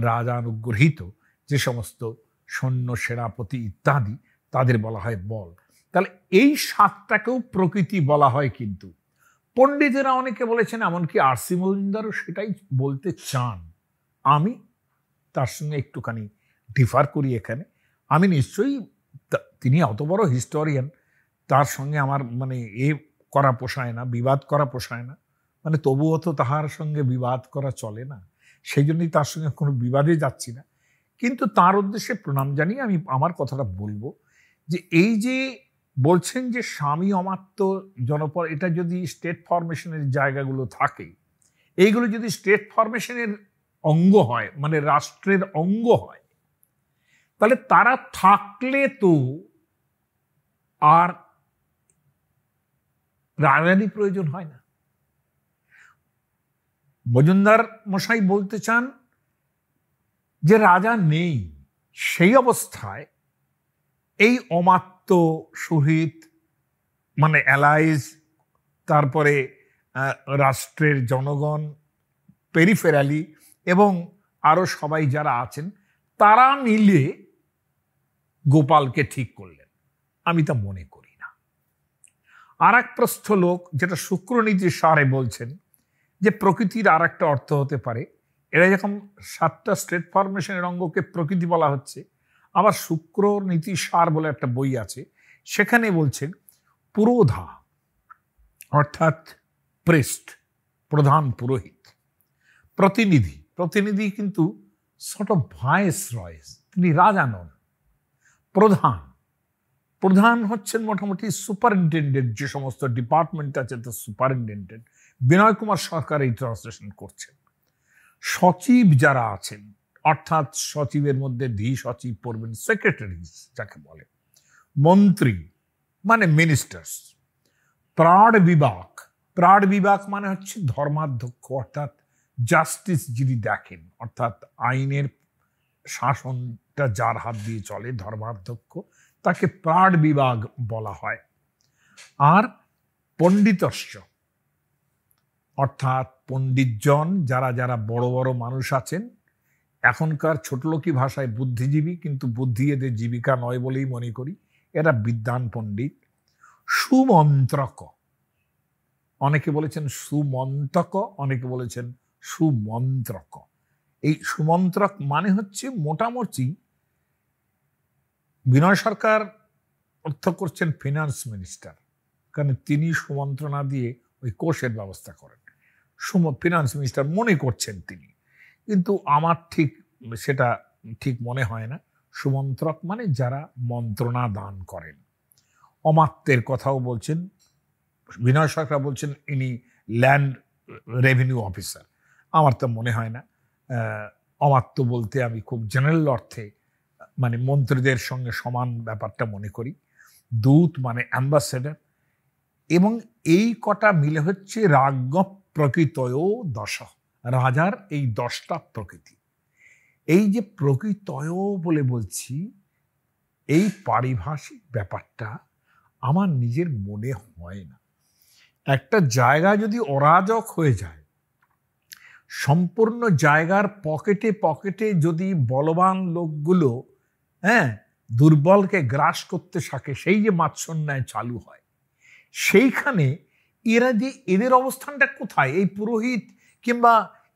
রাজানুগ্রহিত যে সমস্ত সৈন্য সেনাপতি ইত্যাদি তাদের বলা হয় বল তাহলে এই সাতটাকেও প্রকৃতি বলা হয় কিন্তু পণ্ডিতেরা অনেকে বলেছেন এমনকি সি মজুমদারও সেটাই বলতে চান আমি তার সঙ্গে একটুখানি ডিফার করি এখানে আমি নিশ্চয়ই তিনি অত বড় হিস্টোরিয়ান তার সঙ্গে আমার মানে এ করা পোষায় না বিবাদ করা পোষায় না মানে তবুও তো তাহার সঙ্গে বিবাদ করা চলে না সেই জন্যই তার সঙ্গে কোনো বিবাদে যাচ্ছি না কিন্তু তার উদ্দেশ্যে প্রণাম জানিয়ে আমি আমার কথাটা বলবো যে এই যে বলছেন যে স্বামী অমাত্য জনপদ এটা যদি স্টেট ফরমেশনের জায়গাগুলো থাকে এইগুলো যদি স্টেট ফরমেশনের অঙ্গ হয় মানে রাষ্ট্রের অঙ্গ হয় তাহলে তারা থাকলে তো আর রায়রানি প্রয়োজন হয় না মজুমদার মশাই বলতে চান যে রাজা নেই সেই অবস্থায় এই অমাত্য শহীদ মানে অ্যালাইজ তারপরে রাষ্ট্রের জনগণ পেরিফেরালি এবং আরও সবাই যারা আছেন তারা মিলে গোপালকে ঠিক করলেন আমি তা মনে করি না আর এক প্রস্থ লোক যেটা শুক্রনীতি সারে বলছেন যে প্রকৃতির আর একটা অর্থ হতে পারে এরা যখন সাতটা স্টেট ফরমেশনের অঙ্গকে প্রকৃতি বলা হচ্ছে আবার শুক্র নীতি সার বলে একটা বই আছে সেখানে বলছেন পুরোধা অর্থাৎ প্রেস্ট প্রধান পুরোহিত প্রতিনিধি প্রতিনিধি কিন্তু সট অফ ভাইস রয়েস তিনি রাজা নন প্রধান প্রধান হচ্ছেন মোটামুটি সুপারিনটেন্ডেন্ট যে সমস্ত ডিপার্টমেন্ট আছে তার সুপারিনটেন্ডেন্ট বিনয় কুমার সরকার এই ট্রান্সলেশন করছেন সচিব যারা আছেন অর্থাৎ সচিবের মধ্যে ধি সচিব পড়বেন সেক্রেটারিজ যাকে বলে মন্ত্রী মানে মিনিস্টার্স প্রাড় বিভাগ প্রাড় বিভাগ মানে হচ্ছে ধর্মাধ্যক্ষ অর্থাৎ জাস্টিস যিনি দেখেন অর্থাৎ আইনের শাসন তা যার হাত দিয়ে চলে ধর্মাধ্যক্ষ তাকে প্রাণ বিভাগ বলা হয় আর পণ্ডিতস্য অর্থাৎ পণ্ডিতজন যারা যারা বড় বড় মানুষ আছেন এখনকার ছোটলোকি ভাষায় বুদ্ধিজীবী কিন্তু বুদ্ধি এদের জীবিকা নয় বলেই মনে করি এরা বিদ্যান পণ্ডিত সুমন্ত্রক অনেকে বলেছেন সুমন্তক অনেকে বলেছেন সুমন্ত্রক এই সুমন্ত্রক মানে হচ্ছে মোটামুটি বিনয় সরকার অর্থ করছেন ফিনান্স মিনিস্টার কারণ তিনি সুমন্ত্রণা দিয়ে ওই কোষের ব্যবস্থা করেন সুম ফিনান্স মিনিস্টার মনে করছেন তিনি কিন্তু আমার ঠিক সেটা ঠিক মনে হয় না সুমন্ত্রক মানে যারা মন্ত্রণা দান করেন অমাত্যের কথাও বলছেন বিনয় সরকার বলছেন ইনি ল্যান্ড রেভিনিউ অফিসার আমার তো মনে হয় না অমাত্য বলতে আমি খুব জেনারেল অর্থে মানে মন্ত্রীদের সঙ্গে সমান ব্যাপারটা মনে করি দূত মানে অ্যাম্বাসেডার এবং এই কটা মিলে হচ্ছে রাজ্ঞ প্রকৃতয় দশ রাজার এই দশটা প্রকৃতি এই যে প্রকৃতয় বলে বলছি এই পারিভাষিক ব্যাপারটা আমার নিজের মনে হয় না একটা জায়গা যদি অরাজক হয়ে যায় সম্পূর্ণ জায়গার পকেটে পকেটে যদি বলবান লোকগুলো হ্যাঁ দুর্বলকে গ্রাস করতে থাকে সেই যে মাৎসন্যায় চালু হয় সেইখানে এরা যে এদের অবস্থানটা কোথায় এই পুরোহিত কিংবা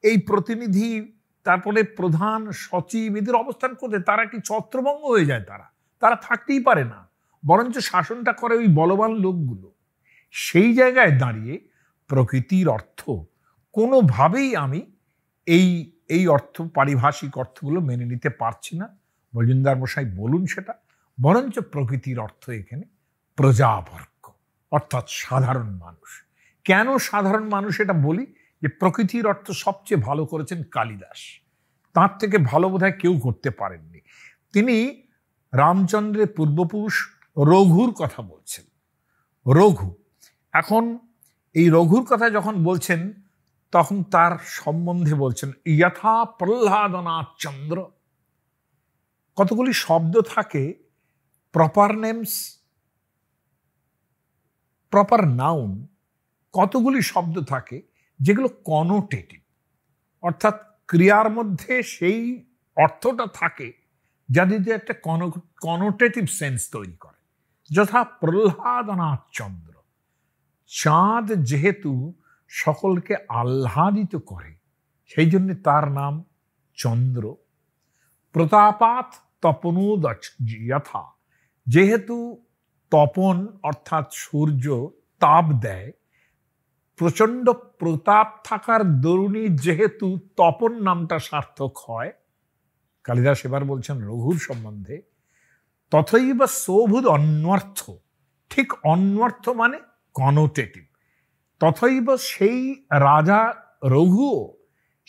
এই প্রতিনিধি তারপরে প্রধান সচিব এদের অবস্থান কোথায় তারা কি ছত্রভঙ্গ হয়ে যায় তারা তারা থাকতেই পারে না বরঞ্চ শাসনটা করে ওই বলবান লোকগুলো সেই জায়গায় দাঁড়িয়ে প্রকৃতির অর্থ কোনোভাবেই আমি এই এই অর্থ পারিভাষিক অর্থগুলো মেনে নিতে পারছি না মজুমদার মশাই বলুন সেটা বরঞ্চ প্রকৃতির অর্থ এখানে প্রজাবর্গ অর্থাৎ সাধারণ মানুষ কেন সাধারণ মানুষ এটা বলি যে প্রকৃতির অর্থ সবচেয়ে ভালো করেছেন কালিদাস তার থেকে ভালো বোধহয় কেউ করতে পারেননি তিনি রামচন্দ্রের পূর্বপুরুষ রঘুর কথা বলছেন রঘু এখন এই রঘুর কথা যখন বলছেন তখন তার সম্বন্ধে বলছেন ইয়থা প্রহ্লাদনাথ চন্দ্র কতগুলি শব্দ থাকে প্রপার নেমস প্রপার নাউন কতগুলি শব্দ থাকে যেগুলো কনোটেটিভ অর্থাৎ ক্রিয়ার মধ্যে সেই অর্থটা থাকে যা দিয়ে একটা কন কনোটেটিভ সেন্স তৈরি করে যথা প্রহ্লাদনাথ চন্দ্র চাঁদ যেহেতু সকলকে আহ্লাদিত করে সেই জন্য তার নাম চন্দ্র প্রতাপাত তপনোদক্ষা যেহেতু তপন অর্থাৎ সূর্য তাপ দেয় প্রচণ্ড প্রতাপ থাকার দরুণই যেহেতু তপন নামটা সার্থক হয় কালিদাস এবার বলছেন রঘুর সম্বন্ধে তথৈব সৌভুদ অন্বর্থ ঠিক অন্বর্থ মানে কনোটেটিভ তথৈব সেই রাজা রঘুও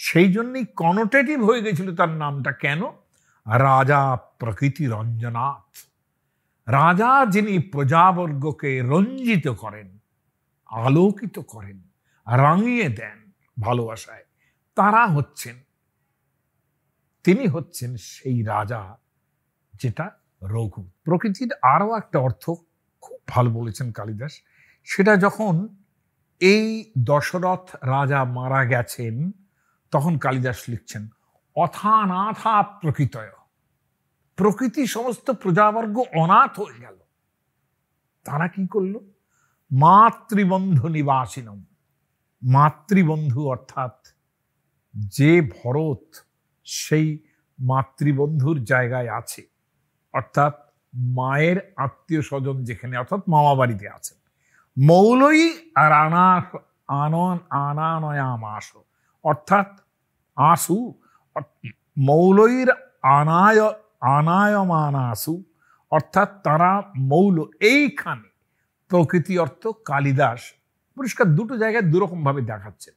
সেই জন্যই কনটেটিভ হয়ে গেছিল তার নামটা কেন রাজা প্রকৃতি রঞ্জনাথ রাজা যিনি প্রজাবর্গকে রঞ্জিত করেন আলোকিত করেন রাঙিয়ে দেন ভালোবাসায় তারা হচ্ছেন তিনি হচ্ছেন সেই রাজা যেটা রঘু প্রকৃতির আরও একটা অর্থ খুব ভালো বলেছেন কালিদাস সেটা যখন এই দশরথ রাজা মারা গেছেন তখন কালিদাস লিখছেন অথানাথা প্রকৃতয় প্রকৃতি সমস্ত প্রজাবর্গ অনাথ হয়ে গেল তারা কি করল মাতৃবন্ধু নিবাসিনম মাতৃবন্ধু অর্থাৎ যে ভরত সেই মাতৃবন্ধুর জায়গায় আছে অর্থাৎ মায়ের আত্মীয় স্বজন যেখানে অর্থাৎ মামা বাড়িতে আছে মৌলই আর আনা আনন আনানয়াম আস অর্থাৎ আসু মৌলইর আনায় আনায়মানাসু অর্থাৎ তারা মৌল এইখানে প্রকৃতি অর্থ কালিদাস পরিষ্কার দুটো জায়গায় দুরকমভাবে দেখাচ্ছেন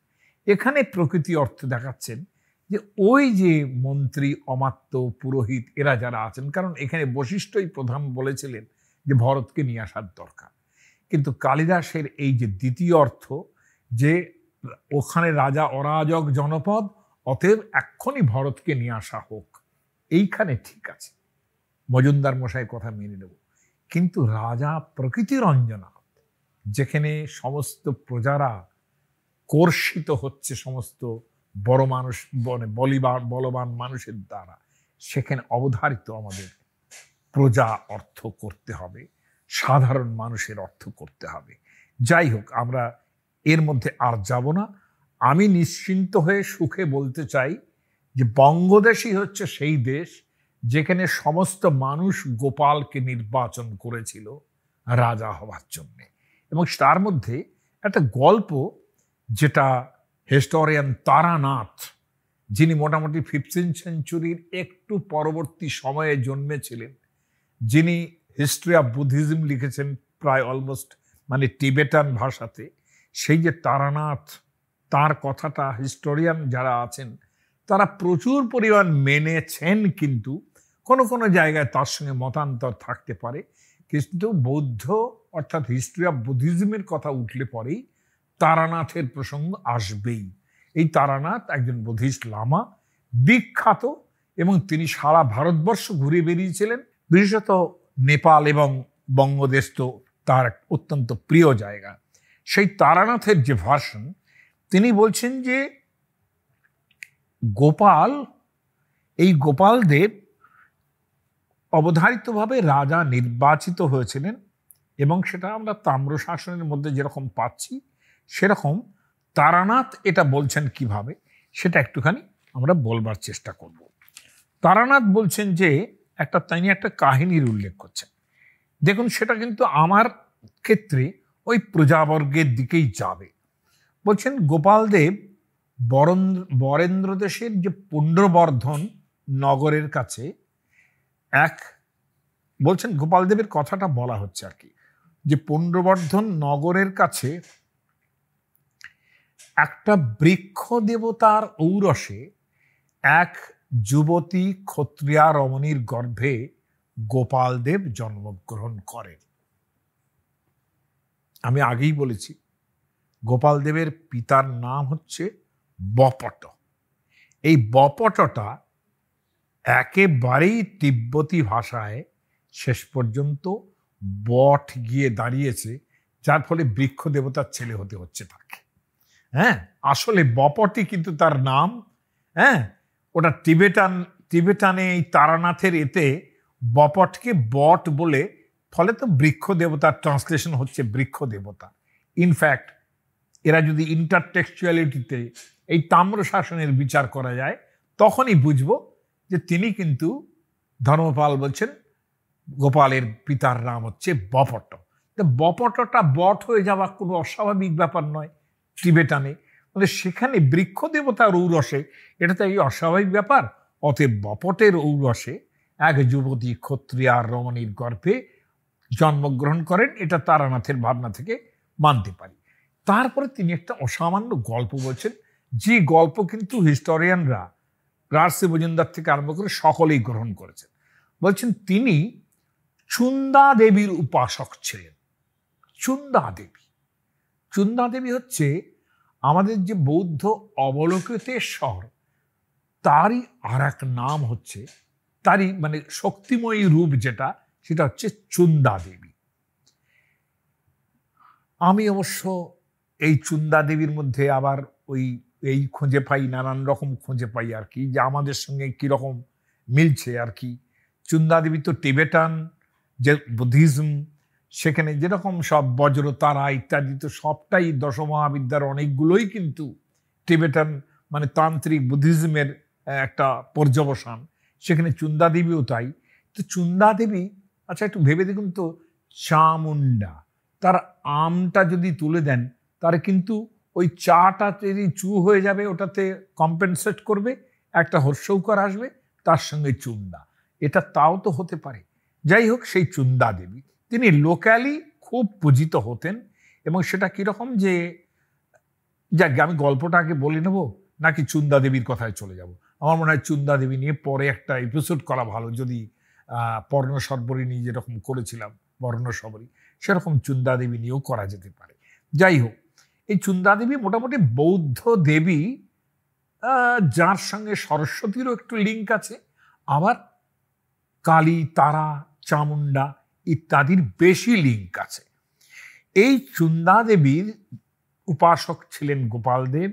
এখানে প্রকৃতি অর্থ দেখাচ্ছেন যে ওই যে মন্ত্রী অমাত্য পুরোহিত এরা যারা আছেন কারণ এখানে বৈশিষ্ট্যই প্রধান বলেছিলেন যে ভরতকে নিয়ে আসার দরকার কিন্তু কালিদাসের এই যে দ্বিতীয় অর্থ যে ওখানে রাজা অরাজক জনপদ অতএব এক্ষণই ভরতকে নিয়ে আসা হোক এইখানে ঠিক আছে মজুমদার মশাই কথা মেনে নেব কিন্তু রাজা প্রকৃতি রঞ্জনাথ যেখানে সমস্ত প্রজারা কর্ষিত হচ্ছে সমস্ত বড় মানুষ মানে বলিবার বলবান মানুষের দ্বারা সেখানে অবধারিত আমাদের প্রজা অর্থ করতে হবে সাধারণ মানুষের অর্থ করতে হবে যাই হোক আমরা এর মধ্যে আর যাব না আমি নিশ্চিন্ত হয়ে সুখে বলতে চাই যে বঙ্গদেশই হচ্ছে সেই দেশ যেখানে সমস্ত মানুষ গোপালকে নির্বাচন করেছিল রাজা হওয়ার জন্যে এবং তার মধ্যে একটা গল্প যেটা হিস্টোরিয়ান তারানাথ যিনি মোটামুটি ফিফটিন সেঞ্চুরির একটু পরবর্তী সময়ে জন্মেছিলেন যিনি হিস্ট্রি অফ বুদ্ধিজম লিখেছেন প্রায় অলমোস্ট মানে টিবেটান ভাষাতে সেই যে তারানাথ তার কথাটা হিস্টোরিয়ান যারা আছেন তারা প্রচুর পরিমাণ মেনেছেন কিন্তু কোনো কোনো জায়গায় তার সঙ্গে মতান্তর থাকতে পারে কিন্তু বৌদ্ধ অর্থাৎ হিস্ট্রি অফ বুদ্ধিজমের কথা উঠলে পরেই তারানাথের প্রসঙ্গ আসবেই এই তারানাথ একজন বুদ্ধিস্ট লামা বিখ্যাত এবং তিনি সারা ভারতবর্ষ ঘুরে বেরিয়েছিলেন বিশেষত নেপাল এবং বঙ্গদেশ তো তার অত্যন্ত প্রিয় জায়গা সেই তারানাথের যে ভাষণ তিনি বলছেন যে গোপাল এই গোপাল দেব অবধারিতভাবে রাজা নির্বাচিত হয়েছিলেন এবং সেটা আমরা তাম্র শাসনের মধ্যে যেরকম পাচ্ছি সেরকম তারানাথ এটা বলছেন কিভাবে সেটা একটুখানি আমরা বলবার চেষ্টা করব তারানাথ বলছেন যে একটা তাইনি একটা কাহিনীর উল্লেখ করছেন দেখুন সেটা কিন্তু আমার ক্ষেত্রে ওই প্রজাবর্গের দিকেই যাবে বলছেন গোপালদেব বরেন্দ্র বরেন্দ্রদেশের যে পুণ্ড্রবর্ধন নগরের কাছে এক বলছেন গোপালদেবের কথাটা বলা হচ্ছে আর কি যে পুণ্ড্রবর্ধন নগরের কাছে একটা বৃক্ষ দেবতার ঔরসে এক যুবতী ক্ষত্রিয়া রমণীর গর্ভে গোপালদেব জন্মগ্রহণ করেন আমি আগেই বলেছি গোপালদেবের পিতার নাম হচ্ছে বপট এই বপটটা একেবারেই তিব্বতী ভাষায় শেষ পর্যন্ত বট গিয়ে দাঁড়িয়েছে যার ফলে বৃক্ষ দেবতার ছেলে হতে হচ্ছে তাকে হ্যাঁ আসলে বপটই কিন্তু তার নাম হ্যাঁ ওটা টিবেটান টিবেটানে এই তারানাথের এতে বপটকে বট বলে ফলে তো বৃক্ষ দেবতার ট্রান্সলেশন হচ্ছে বৃক্ষ দেবতা ইনফ্যাক্ট এরা যদি ইন্টারটেক্সচুয়ালিটিতে এই তাম্র শাসনের বিচার করা যায় তখনই বুঝব যে তিনি কিন্তু ধর্মপাল বলছেন গোপালের পিতার নাম হচ্ছে বপট তো বপটটা বট হয়ে যাওয়া কোনো অস্বাভাবিক ব্যাপার নয় টিবেটানে মানে সেখানে বৃক্ষ দেবতার ঔরসে এটা তো এই অস্বাভাবিক ব্যাপার অতএব বপটের ঔরসে এক যুবতী ক্ষত্রিয়ার রমণীর গর্ভে জন্মগ্রহণ করেন এটা তারানাথের ভাবনা থেকে মানতে পারি তারপরে তিনি একটা অসামান্য গল্প বলছেন যে গল্প কিন্তু হিস্টোরিয়ানরা রাজশ্রী মজুমদার থেকে আরম্ভ করে সকলেই গ্রহণ করেছেন বলছেন তিনি চুন্দা দেবীর উপাসক ছিলেন চুন্দা দেবী চুন্দা দেবী হচ্ছে আমাদের যে বৌদ্ধ অবলোকিতেশ্বর তারই আর এক নাম হচ্ছে তারই মানে শক্তিময়ী রূপ যেটা সেটা হচ্ছে চুন্দা দেবী আমি অবশ্য এই চুন্দা দেবীর মধ্যে আবার ওই এই খুঁজে পাই নানান রকম খুঁজে পাই আর কি যে আমাদের সঙ্গে কীরকম মিলছে আর কি চুন্দাদেবী তো টিবেটান যে বুদ্ধিজম সেখানে যেরকম সব বজ্র তারা ইত্যাদি তো সবটাই দশমহাবিদ্যার অনেকগুলোই কিন্তু টিবেটান মানে তান্ত্রিক বুদ্ধিজমের একটা পর্যবসান সেখানে চুন্দাদেবীও তাই তো চুন্দাদেবী আচ্ছা একটু ভেবে দেখুন তো চামুন্ডা তার আমটা যদি তুলে দেন তার কিন্তু ওই চাটা যদি চু হয়ে যাবে ওটাতে কম্পেনসেট করবে একটা হর্ষৌকর আসবে তার সঙ্গে চুন্দা এটা তাও তো হতে পারে যাই হোক সেই চুন্দা দেবী তিনি লোকালি খুব পূজিত হতেন এবং সেটা কীরকম যে যাক আমি গল্পটা আগে বলে নেব নাকি চুন্দা দেবীর কথায় চলে যাব আমার মনে হয় চুন্দা দেবী নিয়ে পরে একটা এপিসোড করা ভালো যদি পর্ণ সর্বরী নিয়ে যেরকম করেছিলাম বর্ণ সবরী সেরকম চুন্দা দেবী নিয়েও করা যেতে পারে যাই হোক এই চুন্দাদেবী মোটামুটি বৌদ্ধ দেবী যার সঙ্গে সরস্বতীরও একটু লিঙ্ক আছে আবার কালী তারা চামুন্ডা ইত্যাদির বেশি লিঙ্ক আছে এই চুন্দাদেবীর উপাসক ছিলেন গোপালদেব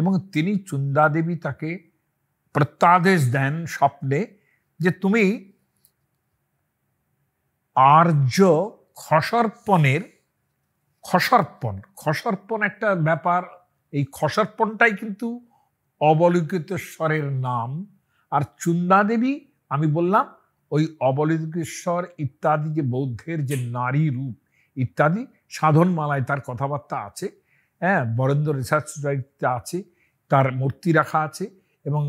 এবং তিনি চুন্দাদেবী তাকে প্রত্যাদেশ দেন স্বপ্নে যে তুমি আর্য খসর্পণের খসার্পণ খসার্পণ একটা ব্যাপার এই খসার্পণটাই কিন্তু অবলোকিতেশ্বরের নাম আর চুন্দাদেবী আমি বললাম ওই অবলোকেশ্বর ইত্যাদি যে বৌদ্ধের যে নারী রূপ ইত্যাদি সাধনমালায় তার কথাবার্তা আছে হ্যাঁ বরেন্দ্র রিসার্চ সোসাইটিতে আছে তার মূর্তি রাখা আছে এবং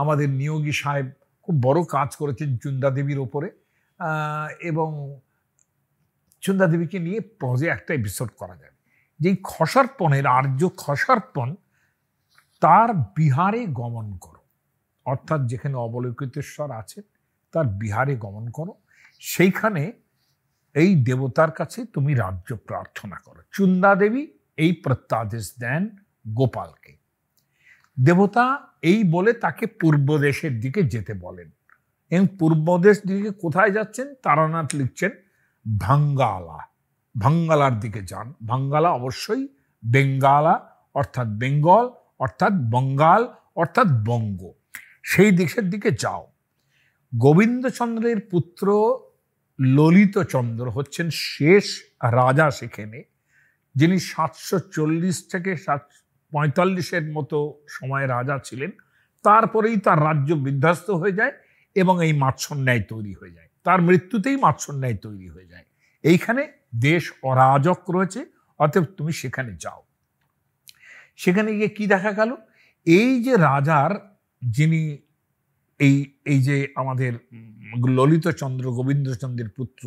আমাদের নিয়োগী সাহেব খুব বড় কাজ করেছেন চুন্দা দেবীর ওপরে এবং সন্ধ্যা দেবীকে নিয়ে পজে একটা এপিসোড করা যাবে যেই খসর্পণের আর্য খসর্পণ তার বিহারে গমন করো অর্থাৎ যেখানে অবলোকিতেশ্বর আছেন তার বিহারে গমন করো সেইখানে এই দেবতার কাছে তুমি রাজ্য প্রার্থনা করো চুন্দা দেবী এই প্রত্যাদেশ দেন গোপালকে দেবতা এই বলে তাকে পূর্বদেশের দিকে যেতে বলেন এবং পূর্বদেশ দিকে কোথায় যাচ্ছেন তারানাথ লিখছেন ভাঙ্গালা ভাঙ্গালার দিকে যান ভাঙ্গালা অবশ্যই বেঙ্গালা অর্থাৎ বেঙ্গল অর্থাৎ বঙ্গাল অর্থাৎ বঙ্গ সেই দেশের দিকে যাও গোবিন্দচন্দ্রের পুত্র ললিতচন্দ্র হচ্ছেন শেষ রাজা সেখানে যিনি সাতশো চল্লিশ থেকে সাত পঁয়তাল্লিশের মতো সময় রাজা ছিলেন তারপরেই তার রাজ্য বিধ্বস্ত হয়ে যায় এবং এই মাৎসন্যায় তৈরি হয়ে যায় তার মৃত্যুতেই মাৎসন্যায় তৈরি হয়ে যায় এইখানে দেশ অরাজক রয়েছে অতএব তুমি সেখানে যাও সেখানে গিয়ে কি দেখা গেল এই যে রাজার যিনি এই এই যে আমাদের ললিতচন্দ্র গোবিন্দচন্দ্রের পুত্র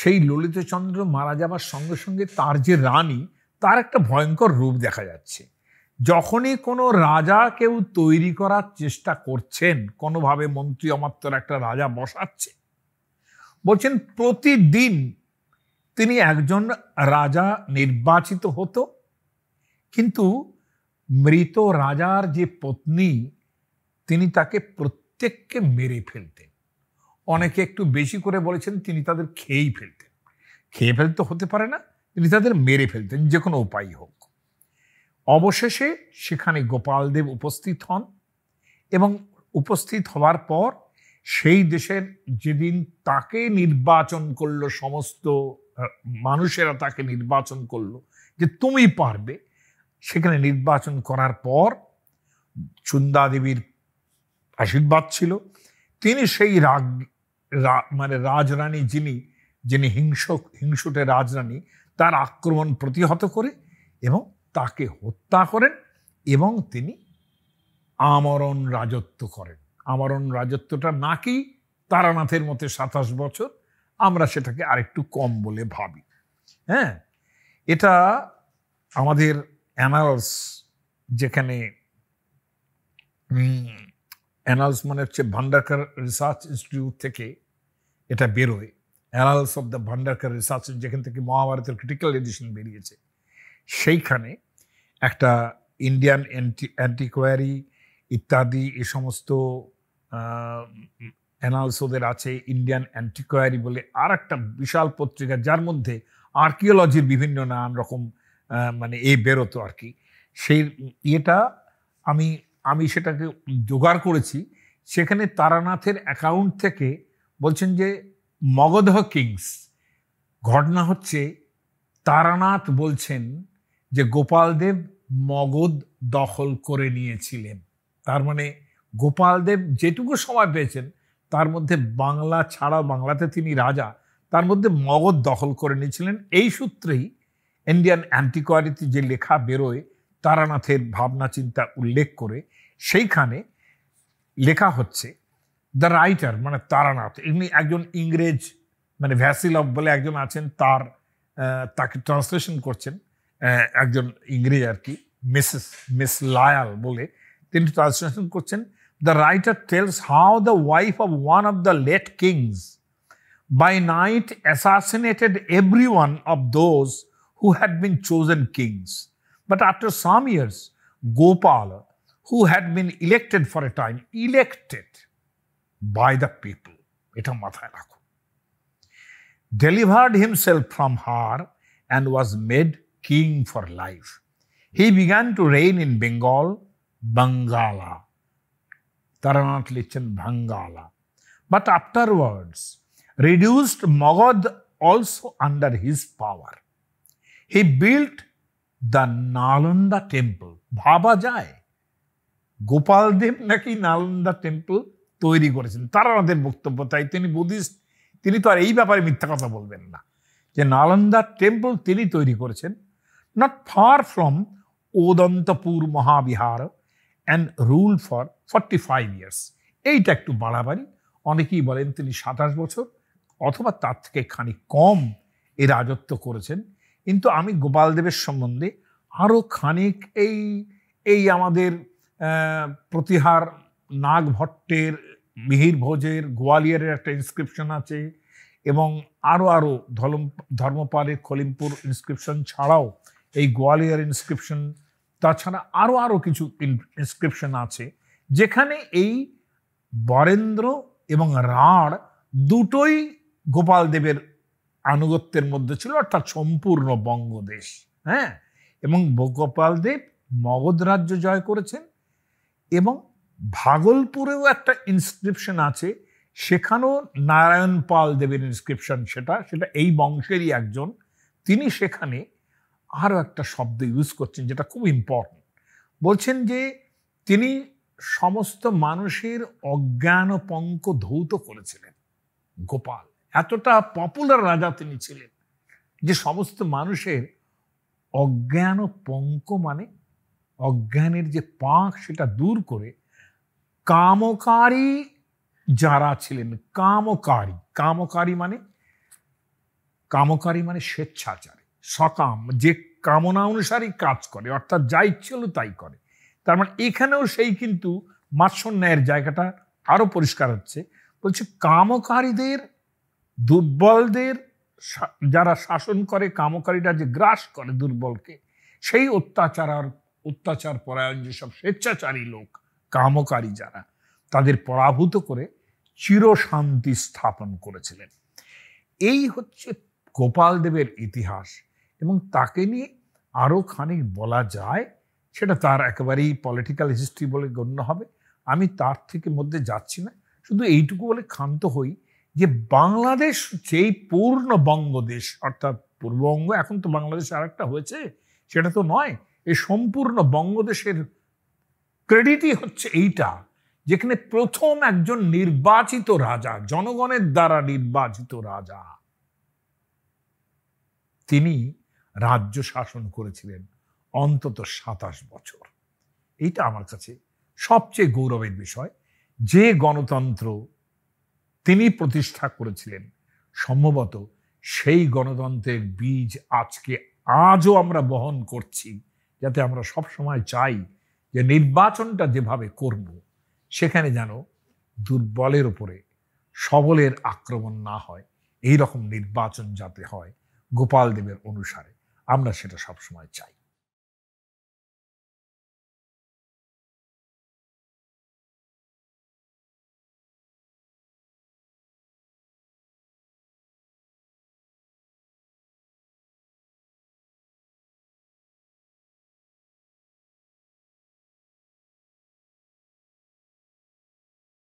সেই ললিতচন্দ্র মারা যাবার সঙ্গে সঙ্গে তার যে রানী তার একটা ভয়ঙ্কর রূপ দেখা যাচ্ছে যখনই কোনো রাজা কেউ তৈরি করার চেষ্টা করছেন কোনোভাবে মন্ত্রী অমাত্তর একটা রাজা বসাচ্ছে বলছেন প্রতিদিন তিনি একজন রাজা নির্বাচিত হতো কিন্তু মৃত রাজার যে পত্নী তিনি তাকে প্রত্যেককে মেরে ফেলতেন অনেকে একটু বেশি করে বলেছেন তিনি তাদের খেয়েই ফেলতেন খেয়ে ফেলতে হতে পারে না তিনি তাদের মেরে ফেলতেন যে কোনো উপায় হোক অবশেষে সেখানে গোপালদেব উপস্থিত হন এবং উপস্থিত হওয়ার পর সেই দেশের যেদিন তাকে নির্বাচন করল সমস্ত মানুষেরা তাকে নির্বাচন করল যে তুমি পারবে সেখানে নির্বাচন করার পর চুন্দা দেবীর আশীর্বাদ ছিল তিনি সেই রাগ মানে রাজরানী যিনি যিনি হিংস হিংসুটে রাজরানী তার আক্রমণ প্রতিহত করে এবং তাকে হত্যা করেন এবং তিনি আমরণ রাজত্ব করেন আমরণ রাজত্বটা নাকি তারানাথের মতে সাতাশ বছর আমরা সেটাকে আরেকটু কম বলে ভাবি হ্যাঁ এটা আমাদের অ্যানালস যেখানে অ্যানালস মানে হচ্ছে ভান্ডারকার রিসার্চ ইনস্টিটিউট থেকে এটা বেরোয় annals of the Bhandarkar research যেখান থেকে মহাভারতের ক্রিটিক্যাল এডিশন বেরিয়েছে সেইখানে একটা ইন্ডিয়ান অ্যান্টিকোয়ারি ইত্যাদি এ সমস্ত অ্যানালসোদের আছে ইন্ডিয়ান অ্যান্টিকোয়ারি বলে আর একটা বিশাল পত্রিকা যার মধ্যে আর্কিওলজির বিভিন্ন নানান রকম মানে এ বেরোতো আর কি সেই ইয়েটা আমি আমি সেটাকে জোগাড় করেছি সেখানে তারানাথের অ্যাকাউন্ট থেকে বলছেন যে মগধ কিংস ঘটনা হচ্ছে তারানাথ বলছেন যে গোপালদেব মগধ দখল করে নিয়েছিলেন তার মানে গোপালদেব যেটুকু সময় পেয়েছেন তার মধ্যে বাংলা ছাড়া বাংলাতে তিনি রাজা তার মধ্যে মগধ দখল করে নিয়েছিলেন এই সূত্রেই ইন্ডিয়ান অ্যান্টিকোয়ারিতে যে লেখা বেরোয় তারানাথের ভাবনা চিন্তা উল্লেখ করে সেইখানে লেখা হচ্ছে দ্য রাইটার মানে তারানাথ এমনি একজন ইংরেজ মানে ভ্যাসিলভ বলে একজন আছেন তার তাকে ট্রান্সলেশন করছেন একজন ইংরেজ আর কি মিসেস মিস লায়াল বলে তিনি ট্রান্সলেশন করছেন the writer tells how the wife of one of the late kings by night assassinated every one of those who had been chosen kings but after some years Gopal who had been elected for a time elected by the people এটা মাথায় রাখো delivered himself from her and was made king for life. He began to reign in Bengal, Bangala, Taranath Lichan Bangala. But afterwards, reduced Magad also under his power. He built the Nalanda temple. ভাবা যায় গোপালদেব নাকি Nalanda temple তৈরি করেছেন তারানাথের বক্তব্য তাই তিনি Buddhist তিনি তো আর এই ব্যাপারে মিথ্যা কথা বলবেন না যে নালন্দা টেম্পল তিনি তৈরি করেছেন not far from Odantapur Mahavihara and ruled for 45 years. এইটা একটু বাড়াবাড়ি অনেকেই বলেন তিনি সাতাশ বছর অথবা তার থেকে খানিক কম এ রাজত্ব করেছেন কিন্তু আমি গোপালদেবের সম্বন্ধে আরও খানিক এই এই আমাদের প্রতিহার নাগভট্টের মিহির ভোজের গোয়ালিয়রের একটা ইনস্ক্রিপশন আছে এবং আরও আরও ধর্মপালের খলিমপুর ইনস্ক্রিপশন ছাড়াও এই গোয়ালিয়র ইনস্ক্রিপশন তাছাড়া আরও আরও কিছু ইনস্ক্রিপশন আছে যেখানে এই বরেন্দ্র এবং রাঢ় দুটোই গোপাল দেবের আনুগত্যের মধ্যে ছিল অর্থাৎ সম্পূর্ণ বঙ্গদেশ হ্যাঁ এবং গোপাল দেব মগধ রাজ্য জয় করেছেন এবং ভাগলপুরেও একটা ইনস্ক্রিপশন আছে সেখানেও নারায়ণ পাল দেবের ইনস্ক্রিপশন সেটা সেটা এই বংশেরই একজন তিনি সেখানে আরও একটা শব্দ ইউজ করছেন যেটা খুব ইম্পর্টেন্ট বলছেন যে তিনি সমস্ত মানুষের অজ্ঞানপঙ্ক ধৌত করেছিলেন গোপাল এতটা পপুলার রাজা তিনি ছিলেন যে সমস্ত মানুষের অজ্ঞানপঙ্ক মানে অজ্ঞানের যে পাক সেটা দূর করে কামকারী যারা ছিলেন কামকারী কামকারী মানে কামকারী মানে স্বেচ্ছাচার সকাম যে কামনা অনুসারী কাজ করে অর্থাৎ যা ইচ্ছে হলো তাই করে তার মানে এখানেও সেই কিন্তু মাৎসন্যায়ের জায়গাটা আরও পরিষ্কার হচ্ছে বলছে কামকারীদের দুর্বলদের যারা শাসন করে কামকারীরা যে গ্রাস করে দুর্বলকে সেই অত্যাচার আর অত্যাচার পরায়ণ যেসব স্বেচ্ছাচারী লোক কামকারী যারা তাদের পরাভূত করে চিরশান্তি স্থাপন করেছিলেন এই হচ্ছে গোপাল দেবের ইতিহাস এবং তাকে নিয়ে আরও খানিক বলা যায় সেটা তার একেবারেই পলিটিক্যাল হিস্ট্রি বলে গণ্য হবে আমি তার থেকে মধ্যে যাচ্ছি না শুধু এইটুকু বলে ক্ষান্ত হই যে বাংলাদেশ যেই পূর্ণ বঙ্গদেশ অর্থাৎ পূর্ববঙ্গ এখন তো বাংলাদেশ আর একটা হয়েছে সেটা তো নয় এই সম্পূর্ণ বঙ্গদেশের ক্রেডিটই হচ্ছে এইটা যেখানে প্রথম একজন নির্বাচিত রাজা জনগণের দ্বারা নির্বাচিত রাজা তিনি রাজ্য শাসন করেছিলেন অন্তত সাতাশ বছর এইটা আমার কাছে সবচেয়ে গৌরবের বিষয় যে গণতন্ত্র তিনি প্রতিষ্ঠা করেছিলেন সম্ভবত সেই গণতন্ত্রের বীজ আজকে আজও আমরা বহন করছি যাতে আমরা সবসময় চাই যে নির্বাচনটা যেভাবে করব সেখানে যেন দুর্বলের ওপরে সবলের আক্রমণ না হয় এই রকম নির্বাচন যাতে হয় গোপাল দেবের অনুসারে আমরা সেটা সবসময় চাই